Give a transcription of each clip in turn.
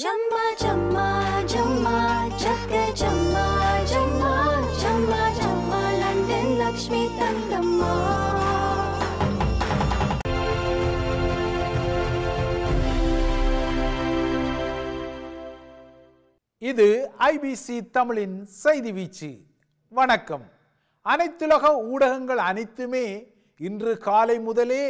ஜம்மா ஜம்மா ஜம்மா ஜக்க ஜம்மா ஜம்மா ஜம்மா ஜம்மா லண்டன் லக்ஷ்மி தங்கம்மா இது ஐபிசி தமிழின் செய்தி வீச்சு வணக்கம் அனைத்துலக ஊடகங்கள் அனைத்துமே இன்று காலை முதலே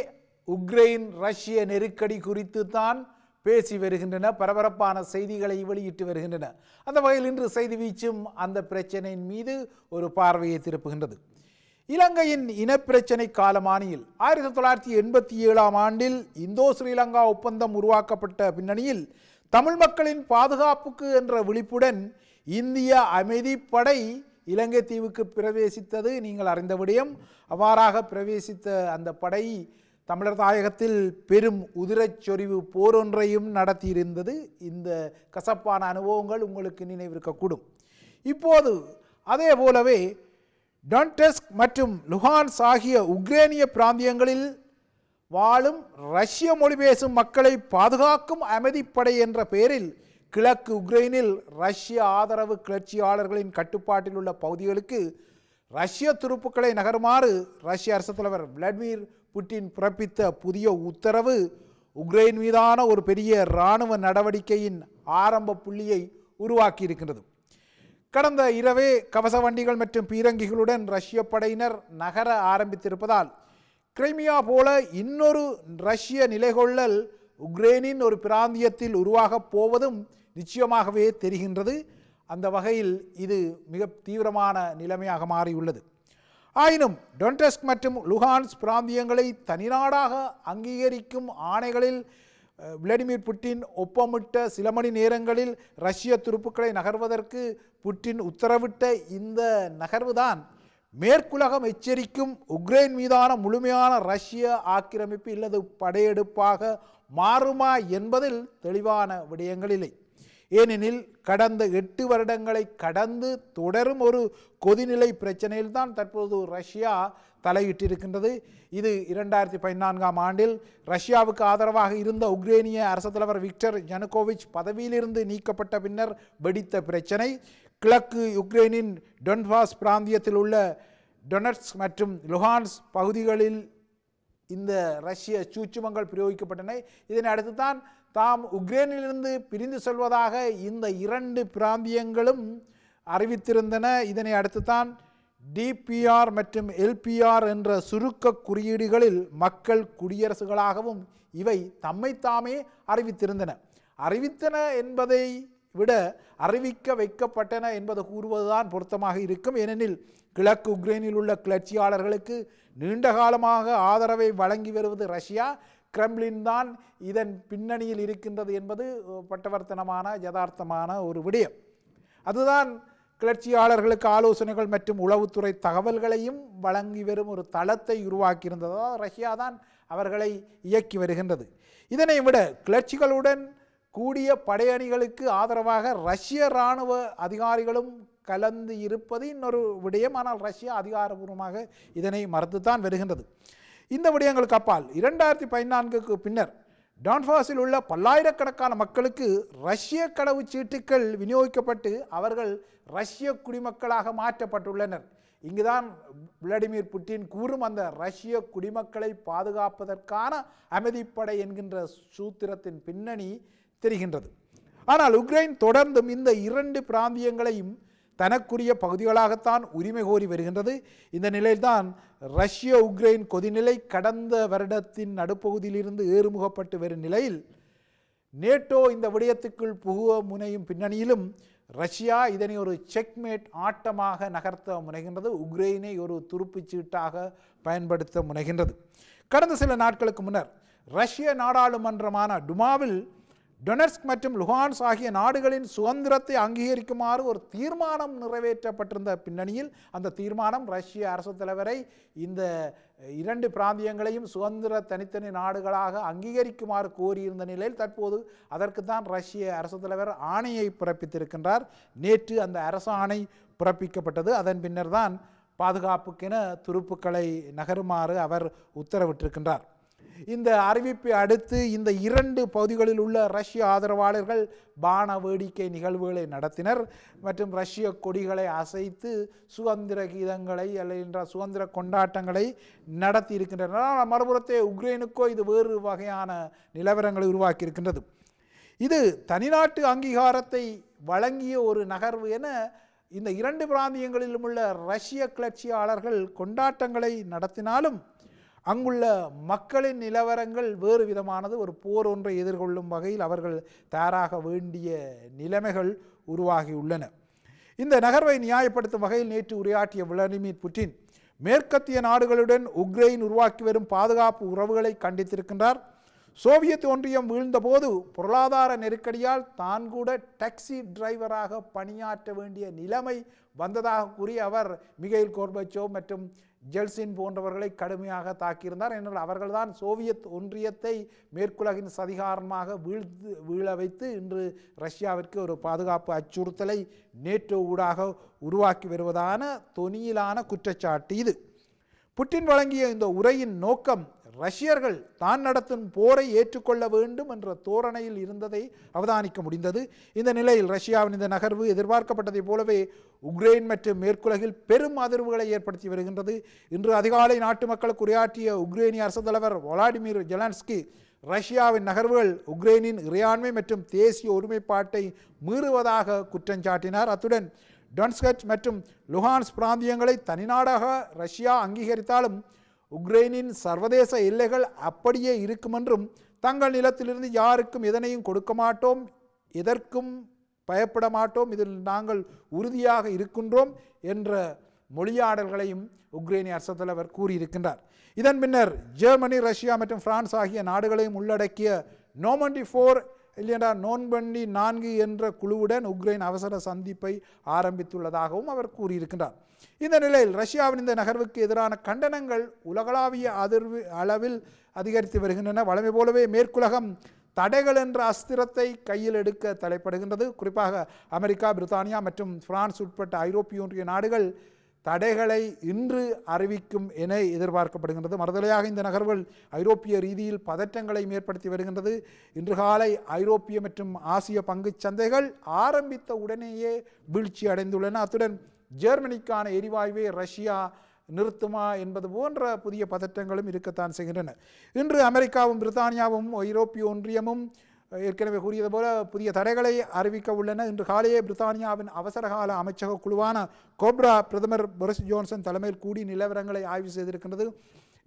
உக்ரைன் ரஷ்ய நெருக்கடி குறித்து தான் பேசி வருகின்றன பரபரப்பான செய்திகளை வெளியிட்டு வருகின்றன அந்த வகையில் இன்று செய்தி வீச்சும் அந்த பிரச்சனையின் மீது ஒரு பார்வையை திருப்புகின்றது இலங்கையின் இனப்பிரச்சனை காலமானியில் ஆயிரத்தி தொள்ளாயிரத்தி எண்பத்தி ஏழாம் ஆண்டில் இந்தோ ஸ்ரீலங்கா ஒப்பந்தம் உருவாக்கப்பட்ட பின்னணியில் தமிழ் மக்களின் பாதுகாப்புக்கு என்ற விழிப்புடன் இந்திய அமைதிப்படை இலங்கை தீவுக்கு பிரவேசித்தது நீங்கள் அறிந்த விடயம் அவ்வாறாக பிரவேசித்த அந்த படை தமிழர் தாயகத்தில் பெரும் உதிரச் சொறிவு போரொன்றையும் நடத்தியிருந்தது இந்த கசப்பான அனுபவங்கள் உங்களுக்கு நினைவிருக்கக்கூடும் இப்போது அதே போலவே டொன்டெஸ்க் மற்றும் லுஹான்ஸ் ஆகிய உக்ரேனிய பிராந்தியங்களில் வாழும் ரஷ்ய மொழி பேசும் மக்களை பாதுகாக்கும் அமைதிப்படை என்ற பெயரில் கிழக்கு உக்ரைனில் ரஷ்ய ஆதரவு கிளர்ச்சியாளர்களின் கட்டுப்பாட்டில் உள்ள பகுதிகளுக்கு ரஷ்ய துருப்புக்களை நகருமாறு ரஷ்ய அரசு தலைவர் விளாடிமிர் புட்டின் பிறப்பித்த புதிய உத்தரவு உக்ரைன் மீதான ஒரு பெரிய இராணுவ நடவடிக்கையின் ஆரம்ப புள்ளியை உருவாக்கி இருக்கிறது கடந்த இரவே கவச வண்டிகள் மற்றும் பீரங்கிகளுடன் ரஷ்ய படையினர் நகர ஆரம்பித்திருப்பதால் கிரைமியா போல இன்னொரு ரஷ்ய நிலைகொள்ளல் உக்ரைனின் ஒரு பிராந்தியத்தில் உருவாகப் போவதும் நிச்சயமாகவே தெரிகின்றது அந்த வகையில் இது மிக தீவிரமான நிலைமையாக மாறியுள்ளது ஆயினும் டொன்டெஸ்க் மற்றும் லுஹான்ஸ் பிராந்தியங்களை தனிநாடாக அங்கீகரிக்கும் ஆணைகளில் விளாடிமிர் புட்டின் ஒப்பமிட்ட சில மணி நேரங்களில் ரஷ்ய துருப்புக்களை நகர்வதற்கு புட்டின் உத்தரவிட்ட இந்த நகர்வுதான் மேற்குலகம் எச்சரிக்கும் உக்ரைன் மீதான முழுமையான ரஷ்ய ஆக்கிரமிப்பு இல்லது படையெடுப்பாக மாறுமா என்பதில் தெளிவான விடயங்கள் இல்லை ஏனெனில் கடந்த எட்டு வருடங்களை கடந்து தொடரும் ஒரு கொதிநிலை பிரச்சனையில் தான் தற்போது ரஷ்யா தலையிட்டிருக்கின்றது இது இரண்டாயிரத்தி பதினான்காம் ஆண்டில் ரஷ்யாவுக்கு ஆதரவாக இருந்த உக்ரேனிய அரசு தலைவர் விக்டர் ஜனுகோவிச் பதவியிலிருந்து நீக்கப்பட்ட பின்னர் வெடித்த பிரச்சனை கிழக்கு உக்ரைனின் டொன்பாஸ் பிராந்தியத்தில் உள்ள டொனட்ஸ் மற்றும் லுஹான்ஸ் பகுதிகளில் இந்த ரஷ்ய சூச்சுமங்கள் பிரயோகிக்கப்பட்டன இதனை அடுத்து தான் தாம் உக்ரைனிலிருந்து பிரிந்து செல்வதாக இந்த இரண்டு பிராந்தியங்களும் அறிவித்திருந்தன இதனை அடுத்து தான் டிபிஆர் மற்றும் எல்பிஆர் என்ற சுருக்க குறியீடுகளில் மக்கள் குடியரசுகளாகவும் இவை தம்மைத்தாமே அறிவித்திருந்தன அறிவித்தன என்பதை விட அறிவிக்க வைக்கப்பட்டன என்பது கூறுவதுதான் பொருத்தமாக இருக்கும் ஏனெனில் கிழக்கு உக்ரைனில் உள்ள கிளர்ச்சியாளர்களுக்கு நீண்ட காலமாக ஆதரவை வழங்கி வருவது ரஷ்யா கிரெம்லின் தான் இதன் பின்னணியில் இருக்கின்றது என்பது பட்டவர்த்தனமான யதார்த்தமான ஒரு விடயம் அதுதான் கிளர்ச்சியாளர்களுக்கு ஆலோசனைகள் மற்றும் உளவுத்துறை தகவல்களையும் வழங்கி வரும் ஒரு தளத்தை உருவாக்கியிருந்ததால் ரஷ்யா தான் அவர்களை இயக்கி வருகின்றது இதனை விட கிளர்ச்சிகளுடன் கூடிய படையணிகளுக்கு ஆதரவாக ரஷ்ய இராணுவ அதிகாரிகளும் கலந்து இருப்பது இன்னொரு விடயம் ஆனால் ரஷ்யா அதிகாரபூர்வமாக இதனை மறுத்துத்தான் வருகின்றது இந்த விடயங்களுக்கு அப்பால் இரண்டாயிரத்தி பதினான்குக்கு பின்னர் டான்ஃபாஸில் உள்ள பல்லாயிரக்கணக்கான மக்களுக்கு ரஷ்ய கடவு சீட்டுக்கள் விநியோகிக்கப்பட்டு அவர்கள் ரஷ்ய குடிமக்களாக மாற்றப்பட்டுள்ளனர் இங்குதான் விளாடிமிர் புட்டின் கூறும் அந்த ரஷ்ய குடிமக்களை பாதுகாப்பதற்கான அமைதிப்படை என்கின்ற சூத்திரத்தின் பின்னணி தெரிகின்றது ஆனால் உக்ரைன் தொடர்ந்தும் இந்த இரண்டு பிராந்தியங்களையும் தனக்குரிய பகுதிகளாகத்தான் உரிமை கோரி வருகின்றது இந்த நிலையில்தான் ரஷ்ய உக்ரைன் கொதிநிலை கடந்த வருடத்தின் நடுப்பகுதியிலிருந்து ஏறுமுகப்பட்டு வரும் நிலையில் நேட்டோ இந்த விடயத்துக்குள் புகுவ முனையும் பின்னணியிலும் ரஷ்யா இதனை ஒரு செக்மேட் ஆட்டமாக நகர்த்த முனைகின்றது உக்ரைனை ஒரு துருப்புச் சீட்டாக பயன்படுத்த முனைகின்றது கடந்த சில நாட்களுக்கு முன்னர் ரஷ்ய நாடாளுமன்றமான டுமாவில் டொனஸ்க் மற்றும் லுஹான்ஸ் ஆகிய நாடுகளின் சுதந்திரத்தை அங்கீகரிக்குமாறு ஒரு தீர்மானம் நிறைவேற்றப்பட்டிருந்த பின்னணியில் அந்த தீர்மானம் ரஷ்ய அரசு தலைவரை இந்த இரண்டு பிராந்தியங்களையும் சுதந்திர தனித்தனி நாடுகளாக அங்கீகரிக்குமாறு கோரியிருந்த நிலையில் தற்போது அதற்கு தான் ரஷ்ய அரசு தலைவர் ஆணையை பிறப்பித்திருக்கின்றார் நேற்று அந்த அரசு ஆணை பிறப்பிக்கப்பட்டது அதன் பின்னர் தான் பாதுகாப்புக்கென துருப்புக்களை நகருமாறு அவர் உத்தரவிட்டிருக்கின்றார் இந்த அறிவிப்பை அடுத்து இந்த இரண்டு பகுதிகளில் உள்ள ரஷ்ய ஆதரவாளர்கள் பான வேடிக்கை நிகழ்வுகளை நடத்தினர் மற்றும் ரஷ்ய கொடிகளை அசைத்து சுதந்திர கீதங்களை அல்ல சுதந்திர கொண்டாட்டங்களை நடத்தி இருக்கின்றனர் ஆனால் மறுபுறத்தை உக்ரைனுக்கோ இது வேறு வகையான நிலவரங்களை உருவாக்கி இருக்கின்றது இது தனிநாட்டு அங்கீகாரத்தை வழங்கிய ஒரு நகர்வு என இந்த இரண்டு பிராந்தியங்களிலும் உள்ள ரஷ்ய கிளர்ச்சியாளர்கள் கொண்டாட்டங்களை நடத்தினாலும் அங்குள்ள மக்களின் நிலவரங்கள் வேறு விதமானது ஒரு போர் ஒன்றை எதிர்கொள்ளும் வகையில் அவர்கள் தயாராக வேண்டிய நிலைமைகள் உருவாகியுள்ளன இந்த நகர்வை நியாயப்படுத்தும் வகையில் நேற்று உரையாற்றிய விளாடிமிர் புட்டின் மேற்கத்திய நாடுகளுடன் உக்ரைன் உருவாக்கி வரும் பாதுகாப்பு உறவுகளை கண்டித்திருக்கின்றார் சோவியத் ஒன்றியம் வீழ்ந்தபோது பொருளாதார நெருக்கடியால் தான் கூட டாக்ஸி டிரைவராக பணியாற்ற வேண்டிய நிலைமை வந்ததாக கூறி அவர் மிகையில் கோர்பச்சோ மற்றும் ஜெல்சின் போன்றவர்களை கடுமையாக தாக்கியிருந்தார் என்றால் அவர்கள்தான் சோவியத் ஒன்றியத்தை மேற்குலகின் சதிகாரமாக வீழ்த்து வீழ வைத்து இன்று ரஷ்யாவிற்கு ஒரு பாதுகாப்பு அச்சுறுத்தலை நேற்று ஊடாக உருவாக்கி வருவதான தொனியிலான குற்றச்சாட்டு இது புட்டின் வழங்கிய இந்த உரையின் நோக்கம் ரஷ்யர்கள் தான் நடத்தும் போரை ஏற்றுக்கொள்ள வேண்டும் என்ற தோரணையில் இருந்ததை அவதானிக்க முடிந்தது இந்த நிலையில் ரஷ்யாவின் இந்த நகர்வு எதிர்பார்க்கப்பட்டதைப் போலவே உக்ரைன் மற்றும் மேற்குலகில் பெரும் அதிர்வுகளை ஏற்படுத்தி வருகின்றது இன்று அதிகாலை நாட்டு மக்களுக்கு உரையாற்றிய உக்ரைனிய அரசு தலைவர் வளாடிமிர் ஜெலான்ஸ்கி ரஷ்யாவின் நகர்வுகள் உக்ரைனின் இறையாண்மை மற்றும் தேசிய ஒருமைப்பாட்டை மீறுவதாக குற்றஞ்சாட்டினார் அத்துடன் டொன்ஸ்கட் மற்றும் லுஹான்ஸ் பிராந்தியங்களை தனிநாடாக ரஷ்யா அங்கீகரித்தாலும் உக்ரைனின் சர்வதேச எல்லைகள் அப்படியே இருக்குமென்றும் தங்கள் நிலத்திலிருந்து யாருக்கும் எதனையும் கொடுக்க மாட்டோம் எதற்கும் பயப்பட மாட்டோம் இதில் நாங்கள் உறுதியாக இருக்கின்றோம் என்ற மொழியாடல்களையும் உக்ரைனிய தலைவர் கூறியிருக்கின்றார் இதன் பின்னர் ஜெர்மனி ரஷ்யா மற்றும் பிரான்ஸ் ஆகிய நாடுகளையும் உள்ளடக்கிய நோமண்டி ஃபோர் இல்லையென்றால் நோன்பண்ணி நான்கு என்ற குழுவுடன் உக்ரைன் அவசர சந்திப்பை ஆரம்பித்துள்ளதாகவும் அவர் கூறியிருக்கிறார் இந்த நிலையில் ரஷ்யாவின் இந்த நகர்வுக்கு எதிரான கண்டனங்கள் உலகளாவிய அதிர்வு அளவில் அதிகரித்து வருகின்றன வளமை போலவே மேற்குலகம் தடைகள் என்ற அஸ்திரத்தை கையில் எடுக்க தலைப்படுகின்றது குறிப்பாக அமெரிக்கா பிரித்தானியா மற்றும் பிரான்ஸ் உட்பட்ட ஐரோப்பிய ஒன்றிய நாடுகள் தடைகளை இன்று அறிவிக்கும் என எதிர்பார்க்கப்படுகின்றது மறுதலையாக இந்த நகர்வுகள் ஐரோப்பிய ரீதியில் பதற்றங்களை ஏற்படுத்தி வருகின்றது இன்று காலை ஐரோப்பிய மற்றும் ஆசிய பங்கு சந்தைகள் ஆரம்பித்த உடனேயே வீழ்ச்சி அடைந்துள்ளன அத்துடன் ஜெர்மனிக்கான எரிவாயுவை ரஷ்யா நிறுத்துமா என்பது போன்ற புதிய பதற்றங்களும் இருக்கத்தான் செய்கின்றன இன்று அமெரிக்காவும் பிரித்தானியாவும் ஐரோப்பிய ஒன்றியமும் ஏற்கனவே கூறியது போல புதிய தடைகளை அறிவிக்க உள்ளன இன்று காலையே பிரித்தானியாவின் அவசரகால அமைச்சக குழுவான கோப்ரா பிரதமர் பொரிஸ் ஜோன்சன் தலைமையில் கூடி நிலவரங்களை ஆய்வு செய்திருக்கின்றது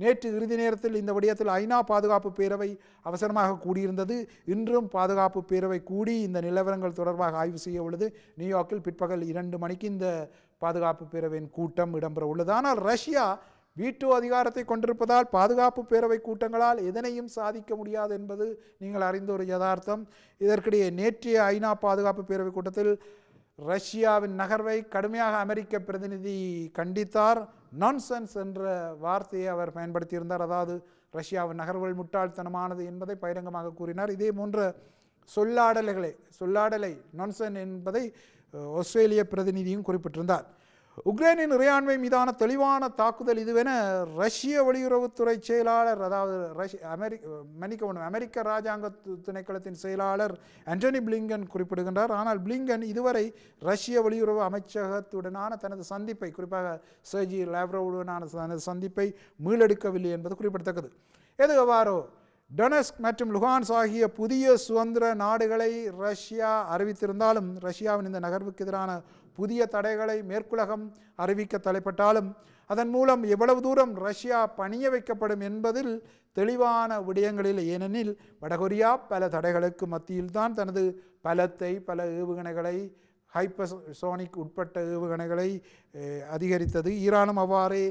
நேற்று இறுதி நேரத்தில் இந்த விடயத்தில் ஐநா பாதுகாப்பு பேரவை அவசரமாக கூடியிருந்தது இன்றும் பாதுகாப்பு பேரவை கூடி இந்த நிலவரங்கள் தொடர்பாக ஆய்வு செய்ய உள்ளது நியூயார்க்கில் பிற்பகல் இரண்டு மணிக்கு இந்த பாதுகாப்பு பேரவையின் கூட்டம் இடம்பெற உள்ளது ஆனால் ரஷ்யா வீட்டு அதிகாரத்தை கொண்டிருப்பதால் பாதுகாப்பு பேரவை கூட்டங்களால் எதனையும் சாதிக்க முடியாது என்பது நீங்கள் அறிந்த ஒரு யதார்த்தம் இதற்கிடையே நேற்றைய ஐநா பாதுகாப்பு பேரவை கூட்டத்தில் ரஷ்யாவின் நகர்வை கடுமையாக அமெரிக்க பிரதிநிதி கண்டித்தார் நான்சென்ஸ் என்ற வார்த்தையை அவர் பயன்படுத்தியிருந்தார் அதாவது ரஷ்யாவின் நகர்வுகள் முட்டாள்தனமானது என்பதை பகிரங்கமாக கூறினார் இதே போன்ற சொல்லாடல்களை சொல்லாடலை நான்சன் என்பதை ஆஸ்திரேலிய பிரதிநிதியும் குறிப்பிட்டிருந்தார் உக்ரைனின் இறையாண்மை மீதான தெளிவான தாக்குதல் இதுவென ரஷ்ய வெளியுறவுத்துறை செயலாளர் அதாவது ரஷ் அமெரிக்க மன்னிக்கவும் அமெரிக்க இராஜாங்க திணைக்களத்தின் செயலாளர் அண்டனி பிளிங்கன் குறிப்பிடுகின்றார் ஆனால் பிளிங்கன் இதுவரை ரஷ்ய வெளியுறவு அமைச்சகத்துடனான தனது சந்திப்பை குறிப்பாக சர்ஜி லேவ்ரோவுடனான தனது சந்திப்பை மீளெடுக்கவில்லை என்பது குறிப்பிடத்தக்கது எது எவ்வாறோ டொனஸ்க் மற்றும் லுகான்ஸ் ஆகிய புதிய சுதந்திர நாடுகளை ரஷ்யா அறிவித்திருந்தாலும் ரஷ்யாவின் இந்த நகர்வுக்கு எதிரான புதிய தடைகளை மேற்குலகம் அறிவிக்க தலைப்பட்டாலும் அதன் மூலம் எவ்வளவு தூரம் ரஷ்யா பணிய வைக்கப்படும் என்பதில் தெளிவான விடயங்களில் ஏனெனில் வடகொரியா பல தடைகளுக்கு மத்தியில்தான் தனது பலத்தை பல ஏவுகணைகளை ஹைப்பர்சோனிக் உட்பட்ட ஏவுகணைகளை அதிகரித்தது ஈரானும் அவ்வாறே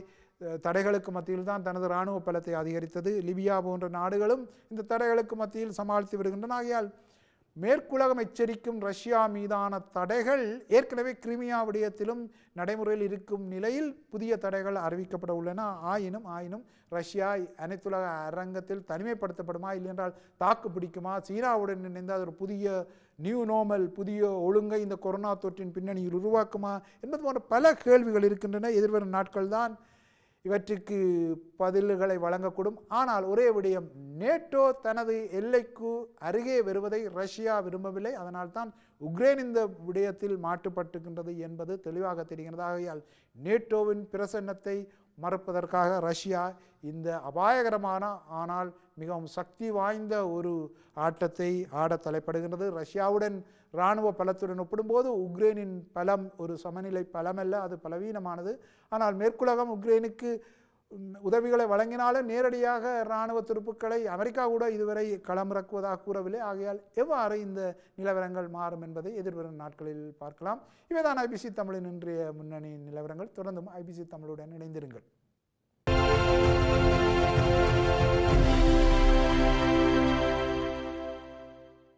தடைகளுக்கு மத்தியில் தான் தனது இராணுவ பலத்தை அதிகரித்தது லிபியா போன்ற நாடுகளும் இந்த தடைகளுக்கு மத்தியில் சமாளித்து வருகின்றன ஆகையால் மேற்குலகம் எச்சரிக்கும் ரஷ்யா மீதான தடைகள் ஏற்கனவே கிரிமியா விடயத்திலும் நடைமுறையில் இருக்கும் நிலையில் புதிய தடைகள் அறிவிக்கப்பட உள்ளன ஆயினும் ஆயினும் ரஷ்யா அனைத்துலக அரங்கத்தில் தனிமைப்படுத்தப்படுமா இல்லையென்றால் தாக்கு பிடிக்குமா சீனாவுடன் இணைந்து அது ஒரு புதிய நியூ நோமல் புதிய ஒழுங்கை இந்த கொரோனா தொற்றின் பின்னணியில் உருவாக்குமா என்பது போன்ற பல கேள்விகள் இருக்கின்றன எதிர்வரும் நாட்கள் தான் இவற்றுக்கு பதில்களை வழங்கக்கூடும் ஆனால் ஒரே விடயம் நேட்டோ தனது எல்லைக்கு அருகே வருவதை ரஷ்யா விரும்பவில்லை அதனால்தான் உக்ரைன் இந்த விடயத்தில் மாட்டுப்பட்டுகின்றது என்பது தெளிவாக தெரிகிறது ஆகையால் நேட்டோவின் பிரசன்னத்தை மறுப்பதற்காக ரஷ்யா இந்த அபாயகரமான ஆனால் மிகவும் சக்தி வாய்ந்த ஒரு ஆட்டத்தை ஆட தலைப்படுகின்றது ரஷ்யாவுடன் இராணுவ பலத்துடன் ஒப்பிடும்போது உக்ரைனின் பலம் ஒரு சமநிலை பலமல்ல அது பலவீனமானது ஆனால் மேற்குலகம் உக்ரைனுக்கு உதவிகளை வழங்கினாலும் நேரடியாக இராணுவ துருப்புக்களை அமெரிக்கா கூட இதுவரை களமிறக்குவதாக கூறவில்லை ஆகையால் எவ்வாறு இந்த நிலவரங்கள் மாறும் என்பதை எதிர்வரும் நாட்களில் பார்க்கலாம் இவைதான் ஐபிசி தமிழின் இன்றைய முன்னணி நிலவரங்கள் தொடர்ந்தும் ஐபிசி தமிழுடன் இணைந்திருங்கள்